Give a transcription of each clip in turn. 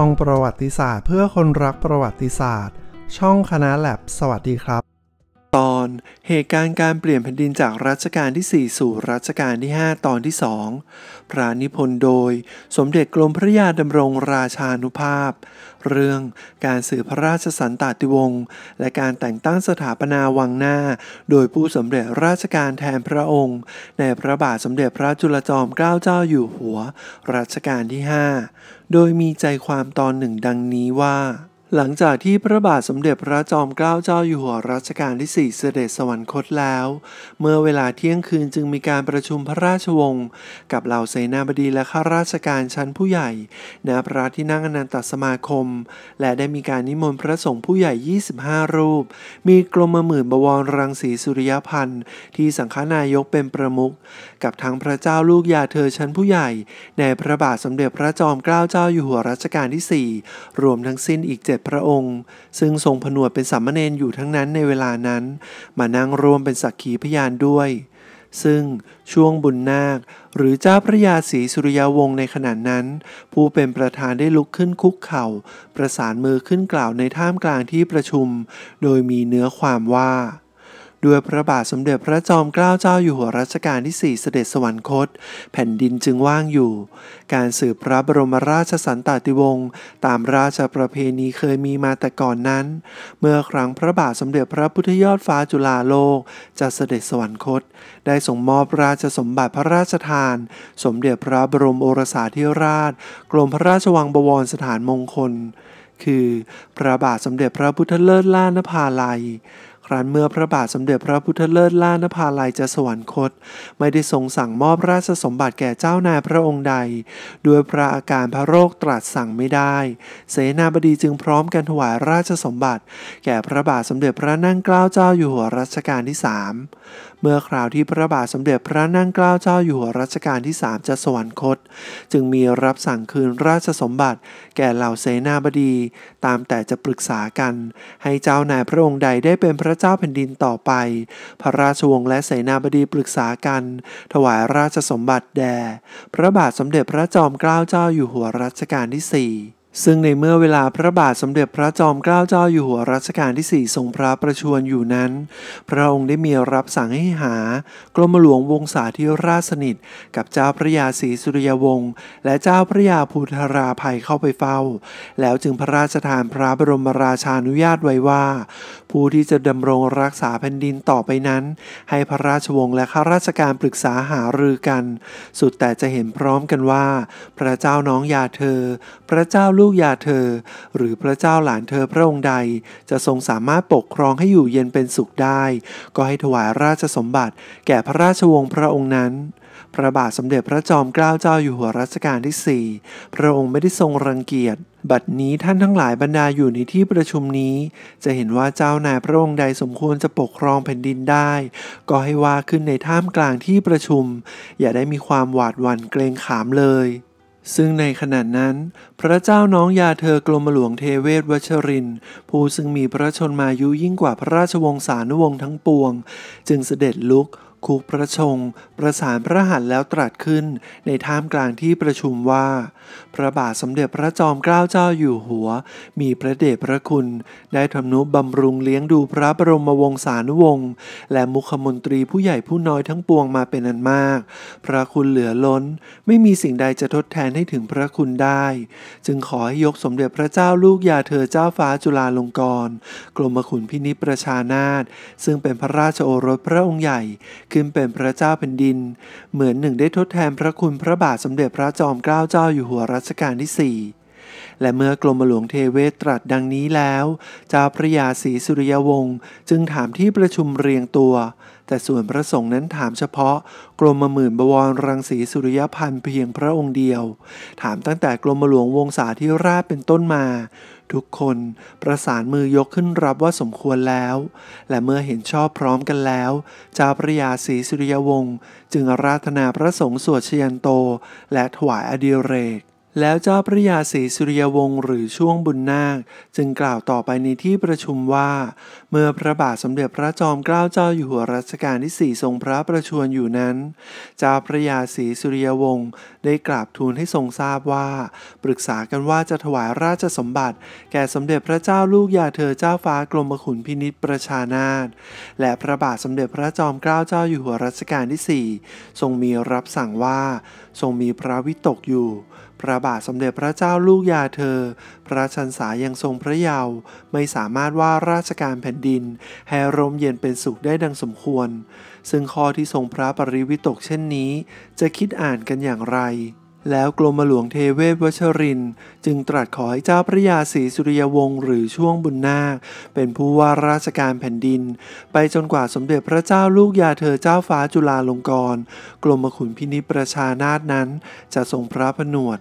ช่องประวัติศาสตร์ เพื่อคนรักประวัติศาสตร์ ช่องคณะแลบสวัสดีครับเหตุการณ์การเปลี่ยนแผ่นดินจากรัชกาลที่ 4 สู่รัชกาลที่ 5 ตอนที่ 2 พระนิพนธ์โดยสมเด็จกรมพระยาดำรงราชานุภาพ เรื่องการสืบพระราชสันตติวงศ์และการแต่งตั้งสถาปนาวังหน้า โดยผู้สำเร็จราชการแทนพระองค์ ในพระบาทสมเด็จพระจุลจอมเกล้าเจ้าอยู่หัว รัชกาลที่5โดยมีใจความตอนหนึ่งดังนี้ว่าหลังจากที่พระบาทสมเด็จพระจอมเกล้าเจ้าอยู่หัวรัชกาลที่ 4 เสด็จสวรรคตแล้ว เมื่อเวลาเที่ยงคืนจึงมีการประชุมพระราชวงศ์กับเหล่าเสนาบดีและข้าราชการชั้นผู้ใหญ่ ณ พระที่นั่งอนันตสมาคม และได้มีการนิมนต์พระสงฆ์ผู้ใหญ่ 25 รูป มีกรมหมื่นบวรรังสีสุริยพันธ์ที่สังฆนายกเป็นประมุข กับทั้งพระเจ้าลูกยาเธอชั้นผู้ใหญ่ ในพระบาทสมเด็จพระจอมเกล้าเจ้าอยู่หัวรัชกาลที่4รวมทั้งสิ้นอีก7ด็จพระองค์ซึ่งทรงผนวดเป็นสามเณรอยู่ทั้งนั้นในเวลานั้น มานั่งรวมเป็นสักขีพยานด้วย ซึ่งช่วงบุญนาค หรือเจ้าพระยาศรีสุริยาวงศ์ในขณะนั้น ผู้เป็นประธานได้ลุกขึ้นคุกเข่า ประสานมือขึ้นกล่าวในท่ามกลางที่ประชุม โดยมีเนื้อความว่าด้วยพระบาทสมเด็จพระจอมเกล้าเจ้าอยู่หัวรัชกาลที่ 4 เสด็จสวรรคต แผ่นดินจึงว่างอยู่ การสืบพระบรมราชสันตติวงศ์ตามราชประเพณีเคยมีมาแต่ก่อนนั้น เมื่อครั้งพระบาทสมเด็จพระพุทธยอดฟ้าจุฬาโลกจะเสด็จสวรรคตได้ส่งมอบราชสมบัติพระราชทาน สมเด็จพระบรมโอรสาธิราชกรมพระราชวังบวรสถานมงคล คือพระบาทสมเด็จพระพุทธเลิศล่านภาลัยครั้นเมื่อพระบาทสมเด็จพระพุทธเลิศล่านภาลัย จะสวรรคต ไม่ได้ทรงสั่งมอบราชสมบัติแก่เจ้านาย พระองค์ใด ด้วยพระอาการพระโรคตรัสสั่งไม่ได้ เสนาบดีจึงพร้อมกันถวายราชสมบัติ แก่พระบาทสมเด็จพระนั่งเกล้าเจ้าอยู่หัวรัชกาลที่สามมื่อคราวที่พระบาทสมเด็จพระนั่งเกล้าเจ้าอยู่หัวรัชกาลที่3จะสวรรคต จึงมีรับสั่งคืนราชสมบัติแก่เหล่าเสนาบดีตามแต่จะปรึกษากันให้เจ้านายพระองค์ใดได้เป็นพระเจ้าแผ่นดินต่อไป พระราชวงศ์และเสนาบดีปรึกษากันถวายราชสมบัติแด่พระบาทสมเด็จพระจอมเกล้าเจ้าอยู่หัวรัชกาลที่4ซึ่งในเมื่อเวลาพระบาทสมเด็จพระจอมเกล้าเจ้าอยู่หัวรัชกาลที่ 4 ทรงพระประชวรอยู่นั้น พระองค์ได้มีรับสั่งให้หากรมหลวงวงศาธิราชสนิท กับเจ้าพระยาศรีสุริยวงศ์และเจ้าพระยาภูธราภัยเข้าไปเฝ้า แล้วจึงพระราชทานพระบรมราชานุญาตไว้ว่า ผู้ที่จะดำรงรักษาแผ่นดินต่อไปนั้น ให้พระราชวงศ์และข้าราชการปรึกษาหารือกัน สุดแต่จะเห็นพร้อมกันว่า พระเจ้าน้องยาเธอ พระเจ้าลูกลูกยาเธอหรือพระเจ้าหลานเธอพระองค์ใด จะทรงสามารถปกครองให้อยู่เย็นเป็นสุขได้ ก็ให้ถวายราชสมบัติแก่พระราชวงศ์พระองค์นั้นพระบาทสมเด็จพระจอมเกล้าเจ้าอยู่หัวรัชกาลที่4พระองค์ไม่ได้ทรงรังเกียจ บัดนี้ท่านทั้งหลายบรรดาอยู่ในที่ประชุมนี้ จะเห็นว่าเจ้านายพระองค์ใดสมควรจะปกครองแผ่นดินได้ ก็ให้ว่าขึ้นในท่ามกลางที่ประชุม อย่าได้มีความหวาดหวั่นเกรงขามเลยซึ่งในขณะนั้น พระเจ้าน้องยาเธอกรมหลวงเทเวศวชรินผู้ซึ่งมีพระชนมายุยิ่งกว่าพระราชวงศานุวงศ์ทั้งปวง จึงเสด็จลุกคุกพระชงประสานพระหัตถ์แล้วตรัสขึ้นในท่ามกลางที่ประชุมว่า พระบาทสมเด็จพระจอมเกล้าเจ้าอยู่หัว มีพระเดชพระคุณ ได้ทำนุบำรุงเลี้ยงดูพระบรมวงศานุวงศ์และมุขมนตรีผู้ใหญ่ผู้น้อยทั้งปวงมาเป็นอันมาก พระคุณเหลือล้นไม่มีสิ่งใดจะทดแทนให้ถึงพระคุณได้ จึงขอให้ยกสมเด็จพระเจ้าลูกยาเธอเจ้าฟ้าจุฬาลงกรณ์กรมขุนพินิจประชานาถซึ่งเป็นพระราชโอรสพระองค์ใหญ่ขึ้นเป็นพระเจ้าแผ่นดินเหมือนหนึ่งได้ทดแทนพระคุณพระบาทสมเด็จพระจอมเกล้าเจ้าอยู่หัวรัชกาลที่สี่และเมื่อกรมหลวงเทเวศตรัสดังนี้แล้ว เจ้าพระยาศรีสุริยวงศ์จึงถามที่ประชุมเรียงตัวแต่ส่วนพระสงฆ์นั้นถามเฉพาะกรมหมื่นบวรรังสีสุริยพันธ์เพียงพระองค์เดียว ถามตั้งแต่กรมหลวงวงศาที่ราชเป็นต้นมา ทุกคนประสานมือยกขึ้นรับว่าสมควรแล้ว และเมื่อเห็นชอบพร้อมกันแล้ว เจ้าพระยาศรีสุริยวงศ์จึงอราธนาพระสงฆ์สวดชยันโต และถวายอดีเรก แล้วเจ้าพระยาศรีสุริยวงศ์หรือช่วงบุญนาคจึงกล่าวต่อไปในที่ประชุมว่าเมื่อพระบาทสมเด็จพระจอมเกล้าเจ้าอยู่หัวรัชกาลที่สี่ทรงพระประชวรอยู่นั้น เจ้าพระยาศรีสุริยวงศ์ได้กราบทูลให้ทรงทราบว่า ปรึกษากันว่าจะถวายราชสมบัติ แก่สมเด็จพระเจ้าลูกยาเธอเจ้าฟ้ากรมขุนพินิษประชานาถและพระบาทสมเด็จพระจอมเกล้าเจ้าอยู่หัวรัชกาลที่สี่ทรงมีรับสั่งว่า ทรงมีพระวิตกอยู่พระบาทสมเด็จพระเจ้าลูกยาเธอพระชันษายังทรงพระเยาว์ไม่สามารถว่าราชการแผ่นดนดินให้ร่มเย็นเป็นสุขได้ดังสมควร ซึ่งข้อที่ทรงพระปริวิตกเช่นนี้จะคิดอ่านกันอย่างไร แล้วกรมหลวงเทเวศวชริน จึงตรัสขอให้เจ้าพระยาศรีสุริยวงศ์หรือช่วงบุญนาคเป็นผู้ว่าราชการแผ่นดิน ไปจนกว่าสมเด็จพระเจ้าลูกยาเธอเจ้าฟ้าจุฬาลงกรณ์กรมขุนพินิจประชานาตนั้นจะทรงพระผนวด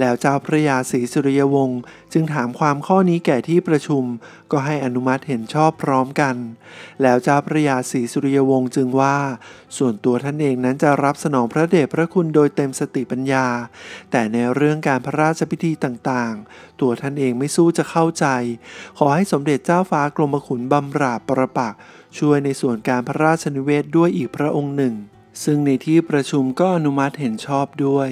แล้วเจ้าพระยาศรีสุริยวงศ์จึงถามความข้อนี้แก่ที่ประชุม ก็ให้อนุมัติเห็นชอบพร้อมกัน แล้วเจ้าพระยาศรีสุริยวงศ์จึงว่า ส่วนตัวท่านเองนั้นจะรับสนองพระเดชพระคุณโดยเต็มสติปัญญา แต่ในเรื่องการพระราชพิธีต่างๆ ตัวท่านเองไม่สู้จะเข้าใจ ขอให้สมเด็จเจ้าฟ้ากรมขุนบำราบประปัก ช่วยในส่วนการพระราชนิเวศด้วยอีกพระองค์หนึ่ง ซึ่งในที่ประชุมก็อนุมัติเห็นชอบด้วย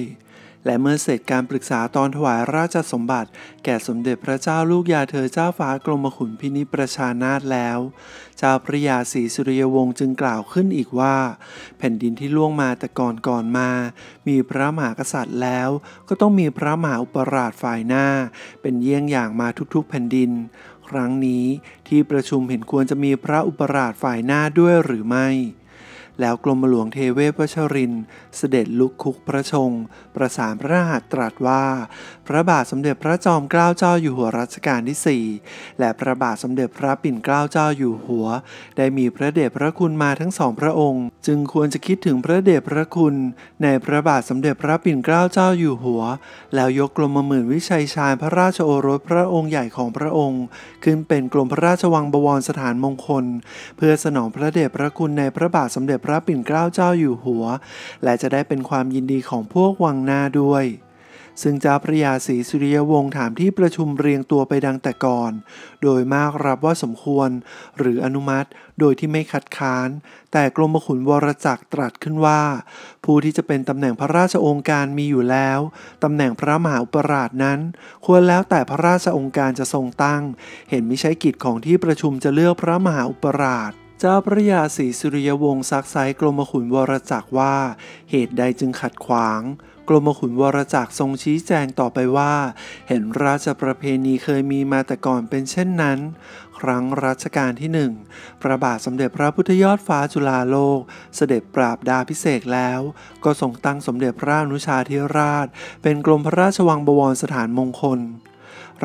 และเมื่อเสร็จการปรึกษาตอนถวายราชสมบัติ แก่สมเด็จพระเจ้าลูกยาเธอเจ้าฟ้ากรมขุนพินิประชานาถแล้วเจ้าพระยาศรีสุริยวงศ์จึงกล่าวขึ้นอีกว่า แผ่นดินที่ล่วงมาแต่ก่อนก่อนมามีพระมหากษัตริย์แล้วก็ต้องมีพระมหาอุปราชฝ่ายหน้า เป็นเยี่ยงอย่างมาทุกๆแผ่นดิน ครั้งนี้ที่ประชุมเห็นควรจะมีพระอุปราชฝ่ายหน้าด้วยหรือไม่แล้วกรมหลวงเทเวปวชริน เสด็จลุกคุกพระชง ประสานพระหัตตรัสว่า พระบาทสมเด็จพระจอมเกล้าเจ้า อยู่หัวรัชกาลที่ 4 และพระบาทสมเด็จพระปิ่นเกล้าเจ้าอยู่หัว ได้มีพระเดชพระคุณมาทั้งสองพระองค์ จึงควรจะคิดถึงพระเดชพระคุณ ในพระบาทสมเด็จพระปิ่นเกล้าเจ้าอยู่หัว แล้วยกกรมหมื่นวิชัยชายพระราชโอรสพระองค์ใหญ่ของพระองค์ ขึ้นเป็นกรมพระราชวังบวรสถานมงคล เพื่อสนองพระเดชพระคุณในพระบาทสมเด็จพระปิ่นเกล้าเจ้าอยู่หัว และจะได้เป็นความยินดีของพวกวังนาด้วย ซึ่งเจ้าพระยาศรีสุริยวงศ์ถามที่ประชุมเรียงตัวไปดังแต่ก่อน โดยมากรับว่าสมควร หรืออนุมัติโดยที่ไม่คัดค้าน แต่กรมขุนวรจักรตรัสขึ้นว่า ผู้ที่จะเป็นตำแหน่งพระราชองค์การมีอยู่แล้วตำแหน่งพระมหาอุปราชนั้น ควรแล้วแต่พระราชองค์การจะทรงตั้ง เห็นมิใช่กิจของที่ประชุมจะเลือกพระมหาอุปราชจ้าพระยาศรีสุริยวงศ์ซักไซกรมขุนวรจักรว่าเหตุใดจึงขัดขวางกรมขุนวรจักรทรงชี้แจงต่อไปว่า เห็นราชประเพณีเคยมีมาแต่ก่อนเป็นเช่นนั้น ครั้งรัชกาลที่หนึ่งพระบาทสมเด็จพระพุทธยอดฟ้าจุฬาโลก เสด็จปราบดาพิเศษแล้ว ก็ทรงตั้งสมเด็จพระนุชาธิราช เป็นกรมพระราชวังบวรสถานมงคล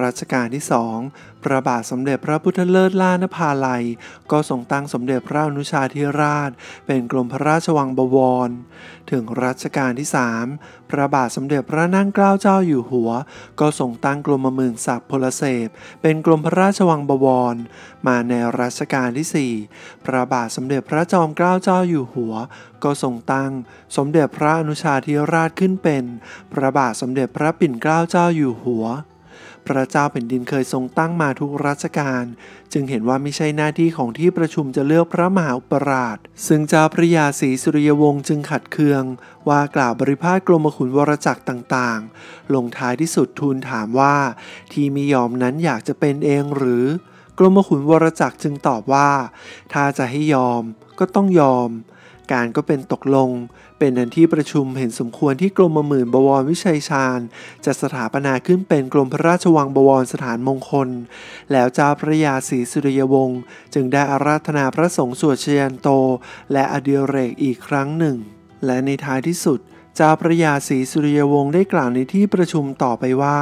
รัชกาลที่สองพระบาทสมเด็จพระพุทธเลิศล่านภาลัย ก็ทรงตั้งสมเด็จพระอนุชาธิราช เป็นกรมพระราชวังบวร ถึงรัชกาลที่สามพระบาทสมเด็จพระนั่งเกล้าเจ้าอยู่หัว ก็ทรงตั้งกรมเมืองศักดิ์พลเสพ เป็นกรมพระราชวังบวร มาในรัชกาลที่สี่พระบาทสมเด็จพระจอมเกล้าเจ้าอยู่หัว ก็ทรงตั้งสมเด็จพระอนุชาธิราชขึ้นเป็นพระบาทสมเด็จพระปิ่นเกล้าเจ้าอยู่หัวพระเจ้าแผ่นดินเคยทรงตั้งมาทุกรัชกาลจึงเห็นว่าไม่ใช่หน้าที่ของที่ประชุมจะเลือกพระมหาอุปราช ซึ่งเจ้าพระยาศรีสุริยวงศ์จึงขัดเคืองว่ากล่าวบริพาทกรมขุนวรจักรต่างๆ ลงท้ายที่สุดทูลถามว่า ที่มียอมนั้นอยากจะเป็นเองหรือกรมขุนวรจักรจึงตอบว่าถ้าจะให้ยอมก็ต้องยอมการก็เป็นตกลง เป็นอันที่ประชุมเห็นสมควรที่กรมหมื่นบวรวิชัยชาญ จะสถาปนาขึ้นเป็นกรมพระราชวังบวรสถานมงคล แล้วเจ้าพระยาศรีสุริยวงศ์จึงได้อาราธนาพระสงฆ์สวดเชียนโต และอดีเรกอีกครั้งหนึ่ง และในท้ายที่สุด เจ้าพระยาศรีสุริยวงศ์ได้กล่าวในที่ประชุมต่อไปว่า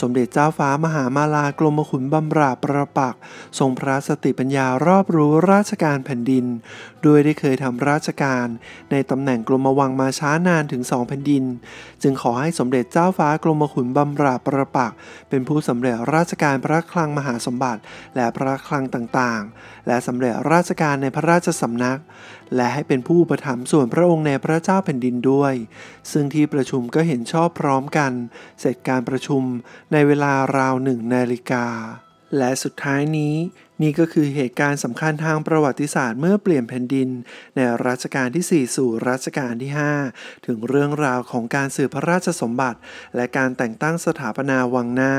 สมเด็จเจ้าฟ้ามหามาลากรมขุนบำราประปักทรงพระสติปัญญารอบรู้ราชการแผ่นดินด้วยได้เคยทำราชการในตำแหน่งกรมวังมาช้านานถึงสองแผ่นดิน จึงขอให้สมเด็จเจ้าฟ้ากรมขุนบำราประปักเป็นผู้สำเร็จราชการพระคลังมหาสมบัติและพระคลังต่างๆ และสำเร็จราชการในพระราชสำนัก และให้เป็นผู้ประถมส่วนพระองค์ในพระเจ้าแผ่นดินด้วย ซึ่งที่ประชุมก็เห็นชอบพร้อมกัน เสร็จการประชุมในเวลาราวหนึ่งนาฬิกา และสุดท้ายนี้นี่ก็คือเหตุการณ์สำคัญทางประวัติศาสตร์เมื่อเปลี่ยนแผ่นดินในรัชกาลที่ 4 สู่รัชกาลที่ 5 ถึงเรื่องราวของการสืบพระราชสมบัติ และการแต่งตั้งสถาปนาวังหน้า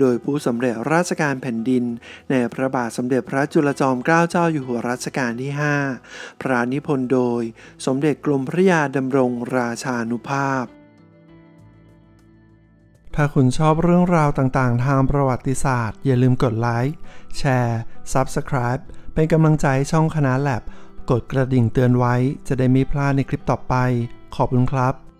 โดยผู้สำเร็จราชการแผ่นดินในพระบาทสมเด็จพระจุลจอมเกล้าเจ้าอยู่หัวรัชกาลที่5พระนิพนธ์โดยสมเด็จกรมพระยาดำรงราชานุภาพถ้าคุณชอบเรื่องราวต่างๆ ทางประวัติศาสตร์ อย่าลืมกดไลค์ แชร์ Subscribe เป็นกำลังใจช่องคณะแลบกดกระดิ่งเตือนไว้ จะได้ไม่พลาดในคลิปต่อไป ขอบคุณครับ